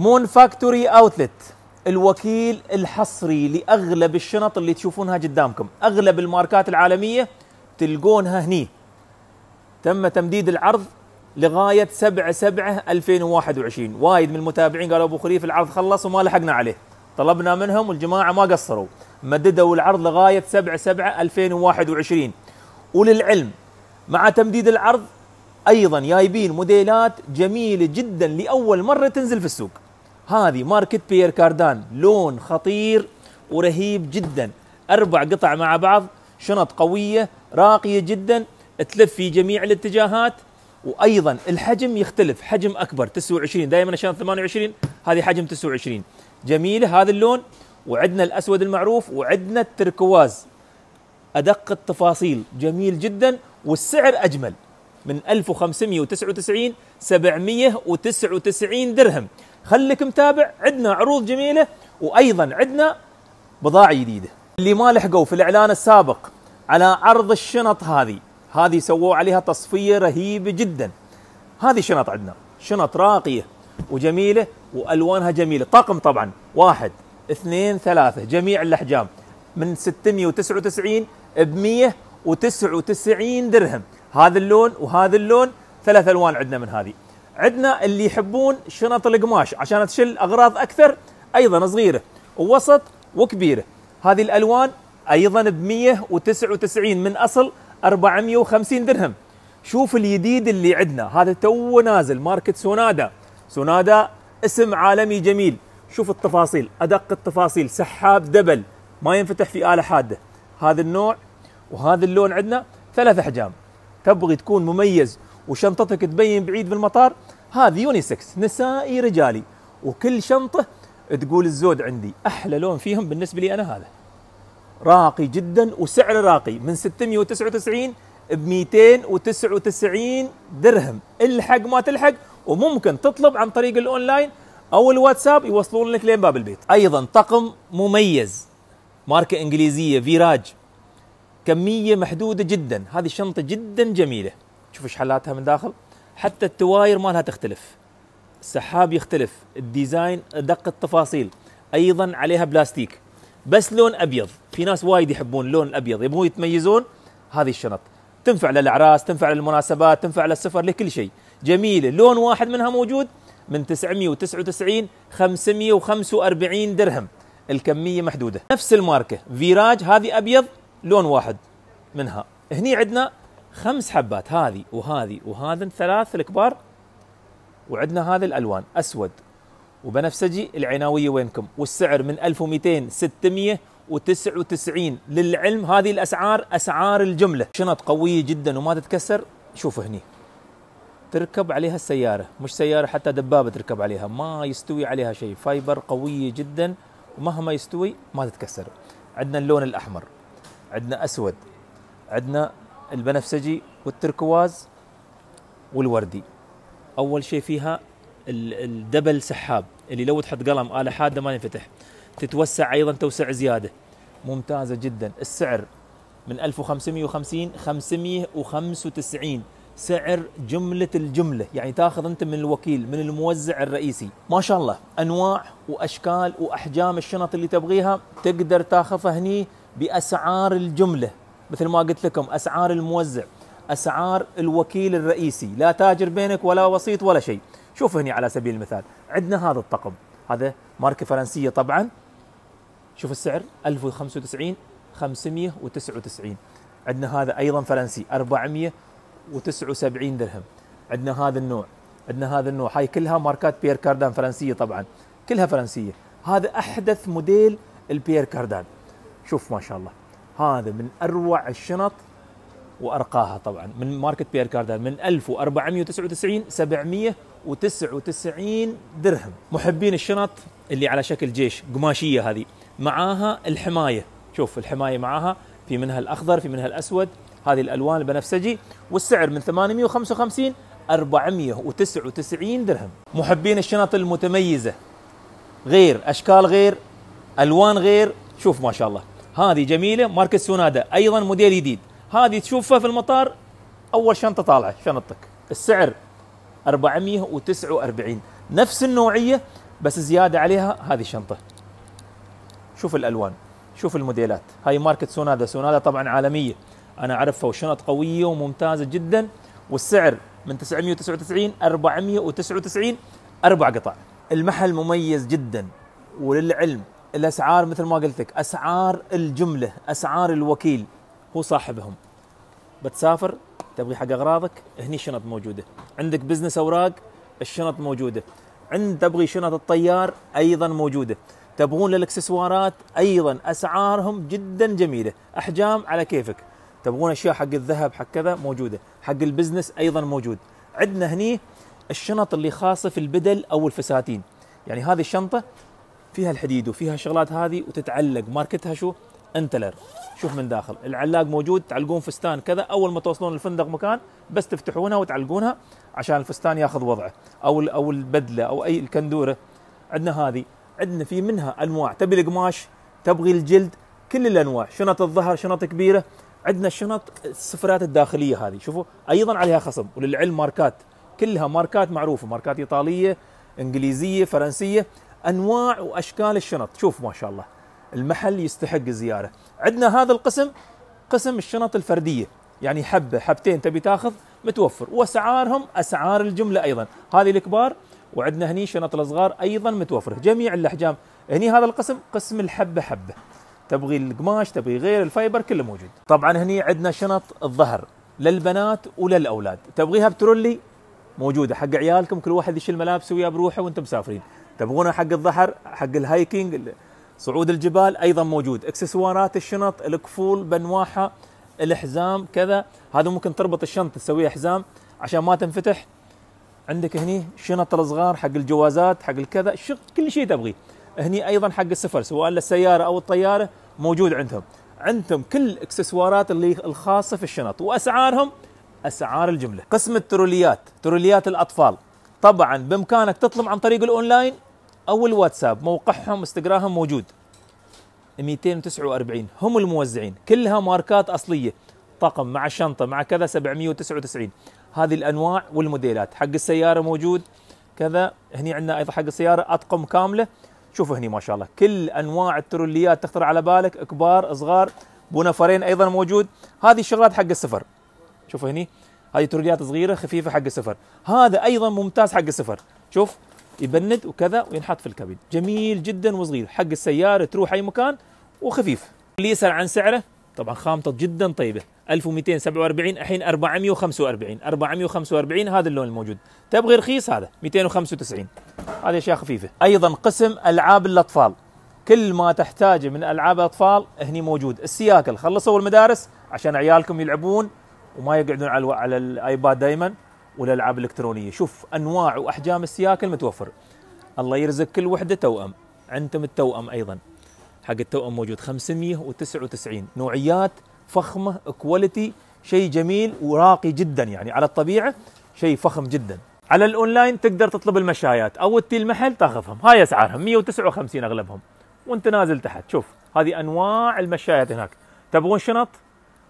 مون فاكتوري اوتلت الوكيل الحصري لاغلب الشنط اللي تشوفونها قدامكم اغلب الماركات العالميه تلقونها هني تم تمديد العرض لغايه 7 7 2021 وايد من المتابعين قالوا ابو خريف العرض خلص وما لحقنا عليه طلبنا منهم والجماعه ما قصروا مددوا العرض لغايه 7 7 2021 وللعلم مع تمديد العرض ايضا جايبين موديلات جميله جدا لاول مره تنزل في السوق هذه ماركت بير كاردان لون خطير ورهيب جدا أربع قطع مع بعض شنط قوية راقية جدا تلف في جميع الاتجاهات وايضا الحجم يختلف حجم اكبر 29 دائما عشان 28 هذه حجم 29 جميله هذا اللون وعندنا الاسود المعروف وعندنا التركواز ادق التفاصيل جميل جدا والسعر اجمل من 1599 799 درهم خليك متابع عندنا عروض جميله وايضا عندنا بضاعه جديده اللي ما لحقوا في الاعلان السابق على عرض الشنط هذه هذه سووا عليها تصفيه رهيبه جدا هذه شنط عندنا شنط راقيه وجميله والوانها جميله طقم طبعا واحد اثنين ثلاثه جميع الاحجام من 699 ب 199 درهم هذا اللون وهذا اللون ثلاث الوان عندنا من هذه عندنا اللي يحبون شنط القماش عشان تشل اغراض اكثر ايضا صغيره ووسط وكبيره هذه الالوان ايضا ب 199 من اصل 450 درهم شوف الجديد اللي عندنا هذا تو نازل ماركة سونادا سونادا اسم عالمي جميل شوف التفاصيل ادق التفاصيل سحاب دبل ما ينفتح في آلة حادة هذا النوع وهذا اللون عندنا ثلاث احجام تبغي تكون مميز وشنطتك تبين بعيد بالمطار هذه يونيسكس نسائي رجالي وكل شنطه تقول الزود عندي احلى لون فيهم بالنسبه لي انا هذا راقي جدا وسعر راقي من 699 ب 299 درهم الحق ما تلحق وممكن تطلب عن طريق الاونلاين او الواتساب يوصلون لك لين باب البيت ايضا طقم مميز ماركه انجليزيه فيراج كميه محدوده جدا هذه الشنطه جدا جميله شوف شحلاتها من داخل حتى التواير مالها تختلف السحاب يختلف الديزاين دقة التفاصيل ايضا عليها بلاستيك بس لون ابيض في ناس وايد يحبون اللون الابيض يبغون يتميزون هذه الشنط تنفع للاعراس تنفع للمناسبات تنفع للسفر لكل شيء جميله لون واحد منها موجود من 999 545 درهم الكميه محدوده نفس الماركه فيراج هذه ابيض لون واحد منها هني عندنا خمس حبات هذه وهذه وهذا الثلاث الكبار وعندنا هذا الالوان اسود وبنفسجي العناويه وينكم والسعر من 1200 699 للعلم هذه الاسعار اسعار الجمله شنط قويه جدا وما تتكسر شوف هني تركب عليها السياره مش سياره حتى دبابه تركب عليها ما يستوي عليها شيء فايبر قويه جدا ومهما يستوي ما تتكسر عندنا اللون الاحمر عندنا اسود عندنا البنفسجي والتركواز والوردي اول شيء فيها الدبل سحاب اللي لو تحط قلم آلة حادة ما ينفتح تتوسع أيضا توسع زيادة ممتازة جدا السعر من 1550 595 سعر جملة الجملة يعني تاخذ أنت من الوكيل من الموزع الرئيسي ما شاء الله أنواع وأشكال وأحجام الشنط اللي تبغيها تقدر تاخذها هني بأسعار الجملة مثل ما قلت لكم اسعار الموزع اسعار الوكيل الرئيسي لا تاجر بينك ولا وسيط ولا شيء شوف هنا على سبيل المثال عندنا هذا الطقم هذا ماركه فرنسيه طبعا شوف السعر 1095 599 عندنا هذا ايضا فرنسي 479 درهم عندنا هذا النوع عندنا هذا النوع هاي كلها ماركات بير كاردان فرنسيه طبعا كلها فرنسيه هذا احدث موديل البير كاردان شوف ما شاء الله هذا من اروع الشنط وارقاها طبعا من ماركت بيير كاردان من 1499 799 درهم محبين الشنط اللي على شكل جيش قماشيه هذه معاها الحمايه شوف الحمايه معاها في منها الاخضر في منها الاسود هذه الالوان البنفسجي والسعر من 855 499 درهم محبين الشنط المتميزه غير اشكال غير الوان غير شوف ما شاء الله هذه جميله ماركه سونادا ايضا موديل جديد هذه تشوفها في المطار اول شنطه طالعه شنطتك السعر 449 نفس النوعيه بس زياده عليها هذه الشنطه شوف الالوان شوف الموديلات هاي ماركه سونادا سونادا طبعا عالميه انا اعرفها وشنط قويه وممتازه جدا والسعر من 999 499 اربع قطع المحل مميز جدا وللعلم الاسعار مثل ما قلت لك اسعار الجمله اسعار الوكيل هو صاحبهم بتسافر تبغي حق اغراضك هني شنط موجوده عندك بزنس اوراق الشنط موجوده عند تبغي شنط الطيار ايضا موجوده تبغون للاكسسوارات ايضا اسعارهم جدا جميله احجام على كيفك تبغون اشياء حق الذهب حق كذا موجوده حق البزنس ايضا موجود عندنا هني الشنط اللي خاصه في البدل او الفساتين يعني هذه الشنطه فيها الحديد وفيها الشغلات هذه وتتعلق ماركتها شو انتلر شوف من داخل العلاق موجود تعلقون فستان كذا اول ما توصلون الفندق مكان بس تفتحونها وتعلقونها عشان الفستان ياخذ وضعه او او البدله او اي الكندوره عندنا هذه عندنا في منها انواع تبي القماش تبغي الجلد كل الانواع شنط الظهر شنط كبيره عندنا الشنط السفرات الداخليه هذه شوفوا ايضا عليها خصم وللعلم ماركات كلها ماركات معروفه ماركات ايطاليه انجليزيه فرنسيه انواع واشكال الشنط شوف ما شاء الله المحل يستحق الزياره عندنا هذا القسم قسم الشنط الفرديه يعني حبه حبتين تبي تاخذ متوفر واسعارهم اسعار الجمله ايضا هذه الكبار وعندنا هني شنط الصغار ايضا متوفره جميع الاحجام هني هذا القسم قسم الحبه حبه تبغي القماش تبغي غير الفايبر كله موجود طبعا هني عندنا شنط الظهر للبنات وللاولاد تبغيها بترولي موجوده حق عيالكم كل واحد يشيل ملابسه وياه بروحه وانتم مسافرين تبغونه حق الظهر حق الهايكينج صعود الجبال ايضا موجود اكسسوارات الشنط الكفول بنواحة الحزام كذا هذا ممكن تربط الشنطه تسويها حزام عشان ما تنفتح عندك هني شنط الصغار حق الجوازات حق الكذا كل شيء تبغيه هني ايضا حق السفر سواء للسياره او الطياره موجود عندهم عندهم كل اكسسوارات اللي الخاصه في الشنط واسعارهم اسعار الجمله قسم التروليات تروليات الاطفال طبعا بامكانك تطلب عن طريق الاونلاين او الواتساب موقعهم انستغرامهم موجود 249 هم الموزعين كلها ماركات اصليه طقم مع الشنطه مع كذا 799 هذه الانواع والموديلات حق السياره موجود كذا هني عندنا ايضا حق السياره اطقم كامله شوفوا هني ما شاء الله كل انواع التروليات تخطر على بالك كبار صغار بونفرين ايضا موجود هذه الشغلات حق السفر شوفوا هني هذه تروليات صغيره خفيفه حق السفر هذا ايضا ممتاز حق السفر شوف يبند وكذا وينحط في الكابين جميل جدا وصغير حق السياره تروح اي مكان وخفيف اللي يسال عن سعره طبعا خامته جدا طيبه 1247 الحين 445 445 هذا اللون الموجود تبغي رخيص هذا 295 هذه اشياء خفيفه ايضا قسم العاب الاطفال كل ما تحتاجه من العاب الاطفال هني موجود السياكل خلصوا المدارس عشان عيالكم يلعبون وما يقعدون على على الايباد دائما والالعاب الالكترونيه شوف انواع واحجام السياكل متوفر الله يرزق كل وحده توأم عندهم التوأم ايضا حق التوأم موجود 599 نوعيات فخمه كواليتي شيء جميل وراقي جدا يعني على الطبيعه شيء فخم جدا على الاونلاين تقدر تطلب المشايات او تي المحل تاخذهم هاي اسعارهم 159 اغلبهم وانت نازل تحت شوف هذه انواع المشايات هناك تبغون شنط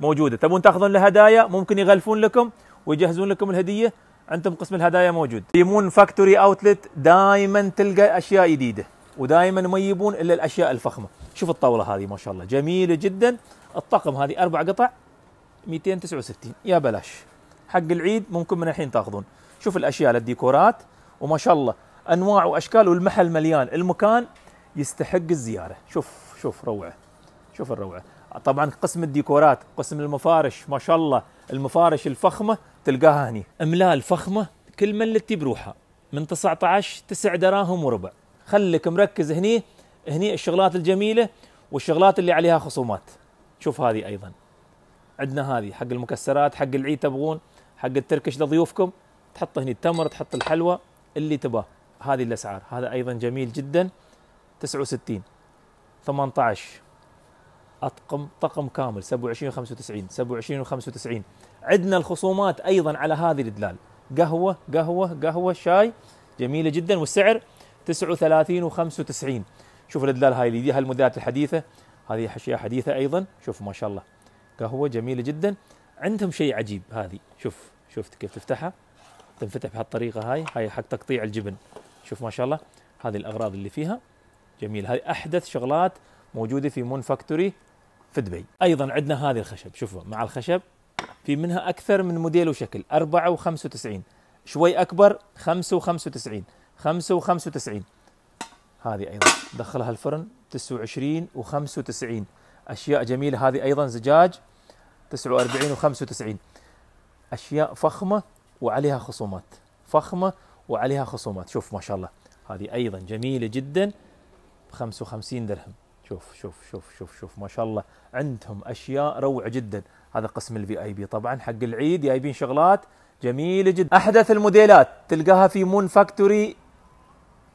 موجوده تبون تاخذون لهدايا ممكن يغلفون لكم ويجهزون لكم الهديه عندهم قسم الهدايا موجود يمون فاكتوري اوتلت دائما تلقى اشياء جديده ودائما ما يجيبون الا الاشياء الفخمه شوف الطاوله هذه ما شاء الله جميله جدا الطقم هذه اربع قطع 269 يا بلاش حق العيد ممكن من الحين تاخذون شوف الاشياء للديكورات وما شاء الله انواع واشكال والمحل مليان المكان يستحق الزياره شوف شوف روعه شوف الروعه طبعا قسم الديكورات قسم المفارش ما شاء الله المفارش الفخمه تلقاها هني املال فخمه كل اللي بروحها من 19 9 دراهم وربع خليك مركز هني هني الشغلات الجميله والشغلات اللي عليها خصومات شوف هذه ايضا عندنا هذه حق المكسرات حق العيد تبغون حق التركش لضيوفكم تحط هني التمر تحط الحلوى اللي تباه هذه الاسعار هذا ايضا جميل جدا 69 18 اطقم طقم كامل 27 95 27 95 عندنا الخصومات ايضا على هذه الادلال قهوه قهوه قهوه شاي جميله جدا والسعر 39 و95 شوف الادلال هاي اللي هالموديلات الحديثه هذه اشياء حديثه ايضا شوف ما شاء الله قهوه جميله جدا عندهم شيء عجيب هذه شوف شفت كيف تفتحها تنفتح بهالطريقه هاي هاي حق تقطيع الجبن شوف ما شاء الله هذه الاغراض اللي فيها جميل هذه احدث شغلات موجوده في مون فاكتوري في دبي ايضا عندنا هذه الخشب شوفوا مع الخشب في منها اكثر من موديل وشكل 4 و95 شوي اكبر 5 و95 5 و95 هذه ايضا دخلها الفرن 29 و95 اشياء جميله هذه ايضا زجاج 49 و95 اشياء فخمه وعليها خصومات فخمه وعليها خصومات شوف ما شاء الله هذه ايضا جميله جدا ب 55 درهم شوف شوف شوف شوف شوف ما شاء الله عندهم اشياء روعه جدا هذا قسم الفي اي بي طبعا حق العيد جايبين شغلات جميله جدا احدث الموديلات تلقاها في مون فاكتوري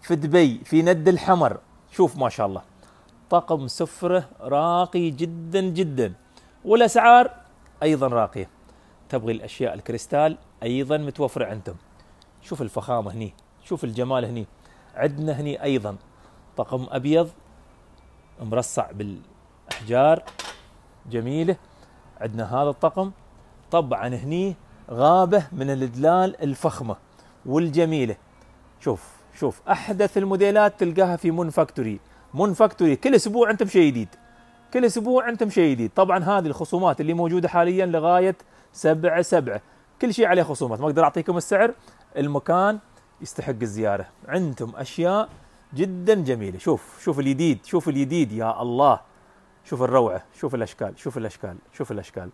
في دبي في ند الحمر شوف ما شاء الله طقم سفره راقي جدا جدا والاسعار ايضا راقيه تبغي الاشياء الكريستال ايضا متوفره عندهم شوف الفخامه هني شوف الجمال هني عندنا هني ايضا طقم ابيض مرصع بالاحجار جميله عندنا هذا الطقم طبعا هني غابه من الدلال الفخمه والجميله شوف شوف احدث الموديلات تلقاها في مون فاكتوري مون فاكتوري كل اسبوع انت بشيء جديد كل اسبوع انت بشيء جديد طبعا هذه الخصومات اللي موجوده حاليا لغايه سبعة سبعة كل شيء عليه خصومات ما اقدر اعطيكم السعر المكان يستحق الزياره عندهم اشياء جدا جميله شوف شوف اليديد شوف اليديد يا الله شوف الروعه شوف الاشكال شوف الاشكال شوف الاشكال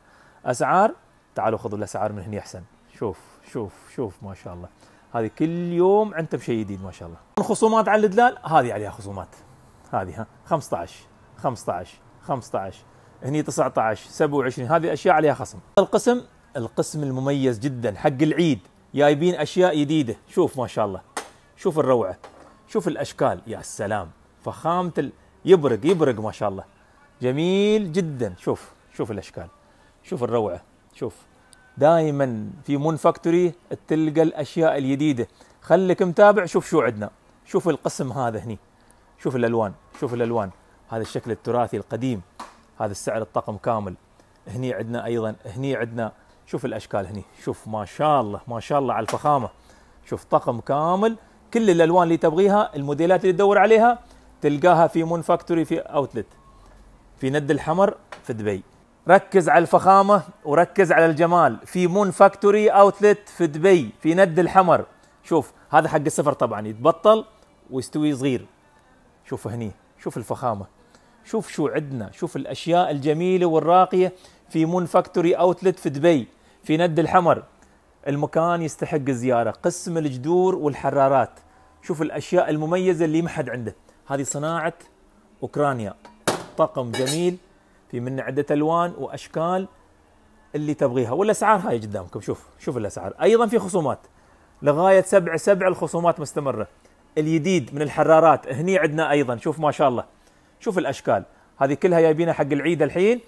اسعار تعالوا خذوا الاسعار من هنا احسن شوف شوف شوف ما شاء الله هذه كل يوم عندكم شيء جديد ما شاء الله الخصومات على الدلال هذه عليها خصومات هذه ها 15 15 15 هني 19 27 هذه اشياء عليها خصم القسم القسم المميز جدا حق العيد جايبين اشياء جديده شوف ما شاء الله شوف الروعه شوف الاشكال يا سلام فخامه ال... يبرق يبرق ما شاء الله جميل جدا شوف شوف الاشكال شوف الروعه شوف دائما في مون فاكتوري تلقى الاشياء الجديده خليك متابع شوف شو عندنا شوف القسم هذا هني شوف الالوان شوف الالوان هذا الشكل التراثي القديم هذا السعر الطقم كامل هني عندنا ايضا هني عندنا شوف الاشكال هني شوف ما شاء الله ما شاء الله على الفخامه شوف طقم كامل كل الالوان اللي تبغيها الموديلات اللي تدور عليها تلقاها في مون فاكتوري في اوتلت في ند الحمر في دبي ركز على الفخامه وركز على الجمال في مون فاكتوري اوتلت في دبي في ند الحمر شوف هذا حق السفر طبعا يتبطل ويستوي صغير شوف هني شوف الفخامه شوف شو عندنا شوف الاشياء الجميله والراقيه في مون فاكتوري اوتلت في دبي في ند الحمر المكان يستحق الزيارة قسم الجدور والحرارات شوف الأشياء المميزة اللي ما حد عنده هذه صناعة أوكرانيا طقم جميل في منه عدة ألوان وأشكال اللي تبغيها والأسعار هاي قدامكم شوف شوف الأسعار أيضا في خصومات لغاية سبع سبع الخصومات مستمرة الجديد من الحرارات هني عندنا أيضا شوف ما شاء الله شوف الأشكال هذه كلها جايبينها حق العيد الحين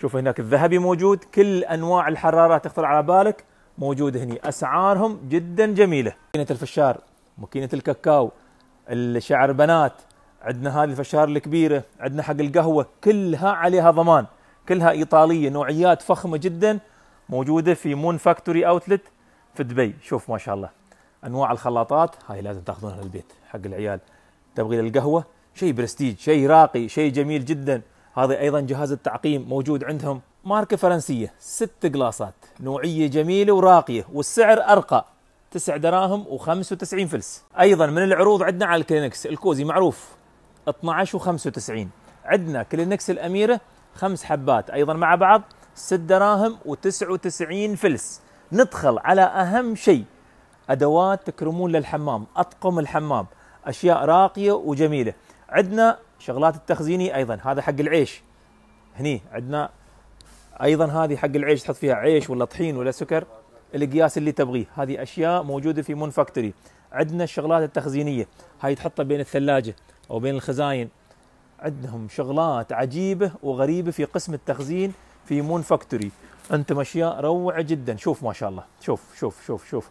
شوف هناك الذهبي موجود كل أنواع الحرارات تخطر على بالك موجوده هنا اسعارهم جدا جميله ماكينه الفشار ماكينه الكاكاو الشعر بنات عندنا هذه الفشار الكبيره عندنا حق القهوه كلها عليها ضمان كلها ايطاليه نوعيات فخمه جدا موجوده في مون فاكتوري اوتلت في دبي شوف ما شاء الله انواع الخلاطات هاي لازم تاخذونها للبيت حق العيال تبغي للقهوه شيء برستيج شيء راقي شيء جميل جدا هذا ايضا جهاز التعقيم موجود عندهم ماركة فرنسية ست قلاصات نوعية جميلة وراقية والسعر أرقى تسع دراهم و95 فلس أيضا من العروض عندنا على الكلينكس الكوزي معروف 12 و95 عندنا كلينكس الأميرة خمس حبات أيضا مع بعض ست دراهم و99 فلس ندخل على أهم شيء أدوات تكرمون للحمام أطقم الحمام أشياء راقية وجميلة عندنا شغلات التخزيني أيضا هذا حق العيش هني عندنا ايضا هذه حق العيش تحط فيها عيش ولا طحين ولا سكر القياس اللي تبغيه هذه اشياء موجوده في مون فاكتوري عندنا الشغلات التخزينيه هاي تحطها بين الثلاجه او بين الخزاين عندهم شغلات عجيبه وغريبه في قسم التخزين في مون فاكتوري انتم اشياء روعه جدا شوف ما شاء الله شوف شوف شوف شوف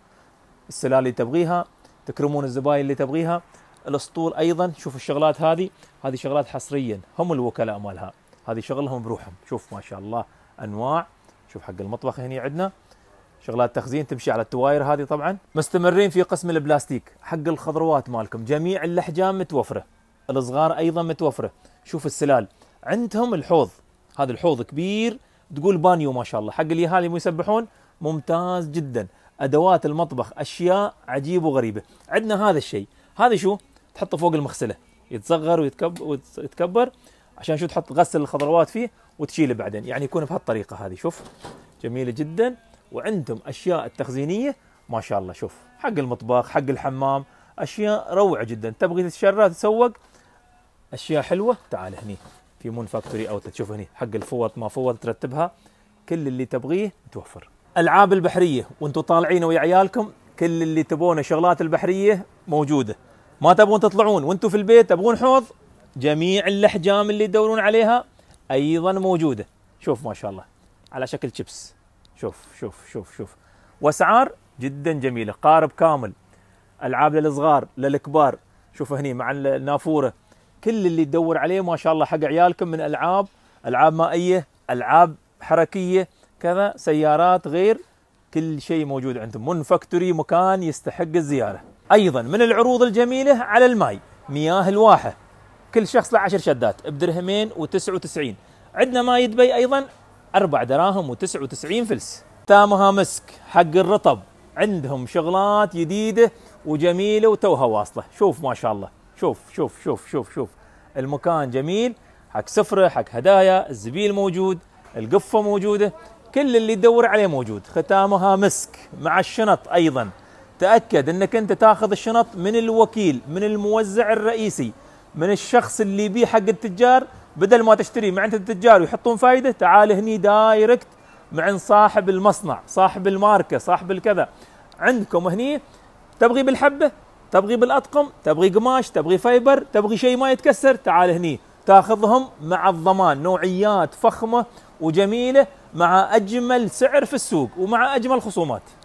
السلاله اللي تبغيها تكرمون الزباين اللي تبغيها الاسطول ايضا شوف الشغلات هذه هذه شغلات حصريا هم الوكلاء مالها هذه شغلهم بروحهم شوف ما شاء الله انواع شوف حق المطبخ هنا عندنا شغلات تخزين تمشي على التواير هذه طبعا مستمرين في قسم البلاستيك حق الخضروات مالكم جميع الاحجام متوفره الصغار ايضا متوفره شوف السلال عندهم الحوض هذا الحوض كبير تقول بانيو ما شاء الله حق اليهالي مو يسبحون ممتاز جدا ادوات المطبخ اشياء عجيب وغريبه عندنا هذا الشيء هذا شو تحطه فوق المغسله يتصغر ويتكبر, ويتكبر عشان شو تحط تغسل الخضروات فيه وتشيله بعدين يعني يكون بهالطريقه هذه شوف جميله جدا وعندهم اشياء التخزينيه ما شاء الله شوف حق المطبخ حق الحمام اشياء روعه جدا تبغي تتشرى تتسوق اشياء حلوه تعال هني في مون فاكتوري او تشوف هني حق الفوط ما فوط ترتبها كل اللي تبغيه متوفر العاب البحريه وانتم طالعين ويا عيالكم كل اللي تبونه شغلات البحريه موجوده ما تبغون تطلعون وانتم في البيت تبغون حوض جميع الاحجام اللي يدورون عليها ايضا موجوده شوف ما شاء الله على شكل شيبس شوف شوف شوف شوف واسعار جدا جميله قارب كامل العاب للصغار للكبار شوف هني مع النافوره كل اللي تدور عليه ما شاء الله حق عيالكم من العاب العاب مائيه العاب حركيه كذا سيارات غير كل شيء موجود عندهم فاكتوري مكان يستحق الزياره ايضا من العروض الجميله على الماي مياه الواحه كل شخص له 10 شدات بدرهمين و99 عندنا ما يدبي ايضا اربع دراهم و99 فلس تامها مسك حق الرطب عندهم شغلات جديده وجميله وتوها واصله شوف ما شاء الله شوف شوف شوف شوف شوف المكان جميل حق سفره حق هدايا الزبيل موجود القفه موجوده كل اللي تدور عليه موجود ختامها مسك مع الشنط ايضا تاكد انك انت تاخذ الشنط من الوكيل من الموزع الرئيسي من الشخص اللي يبيع حق التجار بدل ما تشتري مع عند التجار ويحطون فائده تعال هني دايركت مع صاحب المصنع صاحب الماركه صاحب الكذا عندكم هني تبغي بالحبه تبغي بالاطقم تبغي قماش تبغي فايبر تبغي شيء ما يتكسر تعال هني تاخذهم مع الضمان نوعيات فخمه وجميله مع اجمل سعر في السوق ومع اجمل خصومات.